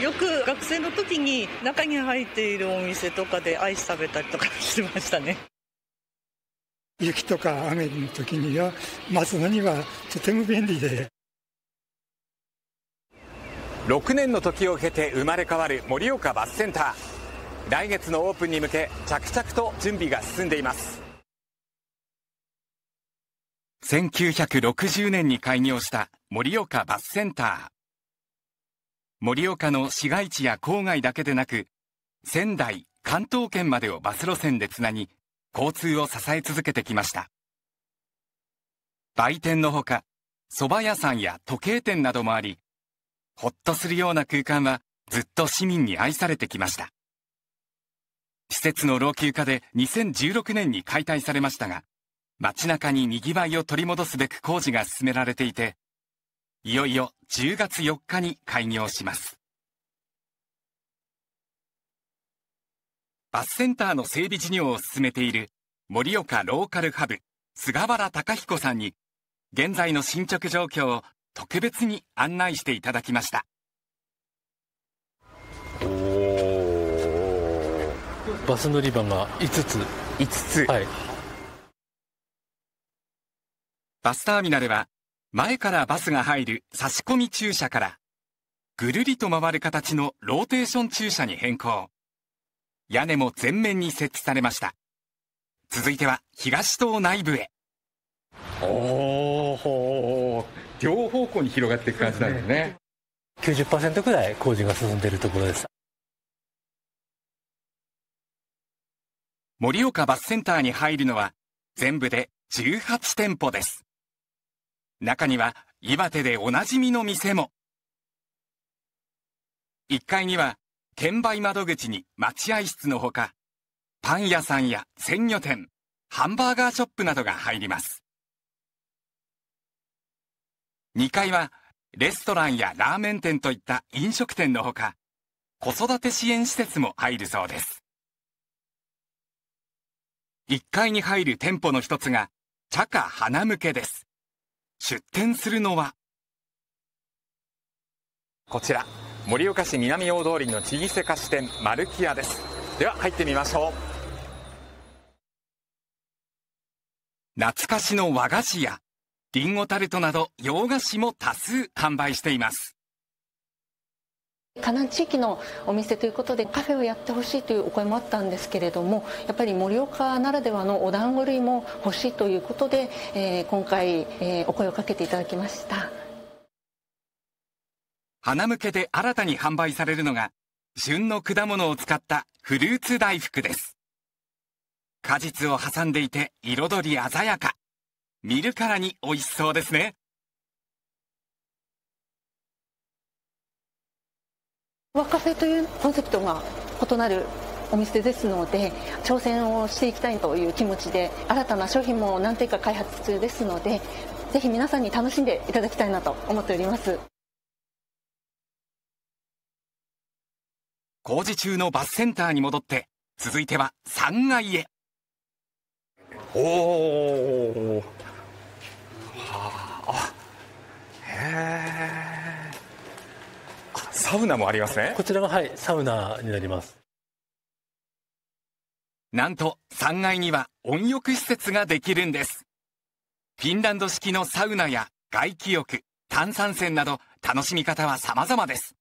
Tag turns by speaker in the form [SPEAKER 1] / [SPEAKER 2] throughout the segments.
[SPEAKER 1] よく学生の時に中に入っているお店とかでアイス食べたりとかしてましたね雪とか雨の時には待つのにはとても便利で6年の時を経て生まれ変わる盛岡バスセンター来月のオープンに向け着々と準備が進んでいます1960年に開業した盛岡バスセンター盛岡の市街地や郊外だけでなく、仙台、関東圏までをバス路線でつなぎ、交通を支え続けてきました。売店のほか、蕎麦屋さんや時計店などもあり、ほっとするような空間はずっと市民に愛されてきました。施設の老朽化で2016年に解体されましたが、街中に賑わいを取り戻すべく工事が進められていて、いよいよ10月4日に開業します。バスセンターの整備事業を進めている盛岡ローカルハブ菅原隆彦さんに現在の進捗状況を特別に案内していただきました。バス乗り場が5つ5つ、はい、バスターミナルは前からバスが入る差し込み駐車から、ぐるりと回る形のローテーション駐車に変更。屋根も全面に設置されました。続いては東棟内部へ。おお、両方向に広がっていく感じなんですね。すね90%くらい工事が進んでいるところです。盛岡バスセンターに入るのは全部で18店舗です。中には岩手でおなじみの店も。1階には転売窓口に待合室のほか、パン屋さんや鮮魚店、ハンバーガーショップなどが入ります。2階はレストランやラーメン店といった飲食店のほか、子育て支援施設も入るそうです。1階に入る店舗の一つが、茶花花向けです。出店するのはこちら盛岡市南大通りの地舗菓子店マルキアですでは入ってみましょう懐かしの和菓子やりんごタルトなど洋菓子も多数販売しています河南地域のお店ということでカフェをやってほしいというお声もあったんですけれどもやっぱり盛岡ならではのお団子類も欲しいということで、えー、今回、えー、お声をかけていただきました花向けで新たに販売されるのが旬の果物を使ったフルーツ大福です果実を挟んでいて彩り鮮やか見るからに美味しそうですね若手というコンセプトが異なるお店ですので挑戦をしていきたいという気持ちで新たな商品も何点か開発中ですのでぜひ皆さんに楽しんでいただきたいなと思っております工事中のバスセンターに戻って続いては3階へおおサウナもありますねこちらがはいサウナになりますなんと3階には温浴施設ができるんですフィンランド式のサウナや外気浴炭酸泉など楽しみ方は様々です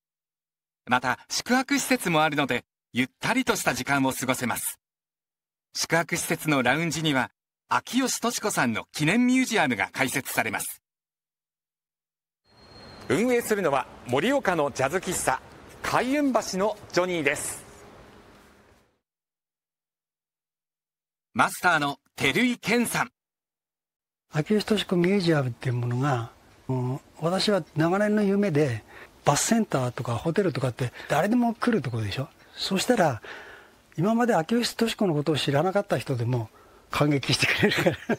[SPEAKER 1] また宿泊施設もあるのでゆったりとした時間を過ごせます宿泊施設のラウンジには秋吉敏子さんの記念ミュージアムが開設されます運営するのは盛岡のジャズ喫茶開運橋のジョニーですマスターの照井健さん秋吉敏子ミュージアムっていうものが私は長年の夢でバスセンターとかホテルとかって誰でも来るところでしょそしたら今まで秋吉敏子のことを知らなかった人でも感激してくれるから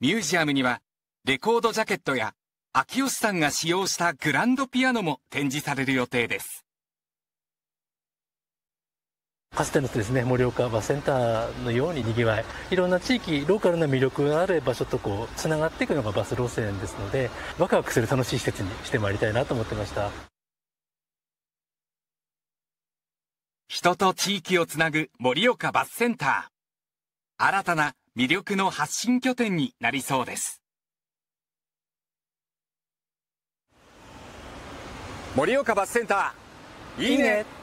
[SPEAKER 1] ミュージアムにはレコードジャケットや、秋吉さんが使用したグランドピアノも展示される予定です。かつてのですね盛岡バセンターのようににぎわいいろんな地域ローカルな魅力がある場所とこうつながっていくのがバス路線ですのでワクワクする楽しい施設にしてまいりたいなと思ってました人と地域をつなぐ盛岡バスセンター新たな魅力の発信拠点になりそうです盛岡バスセンターいいね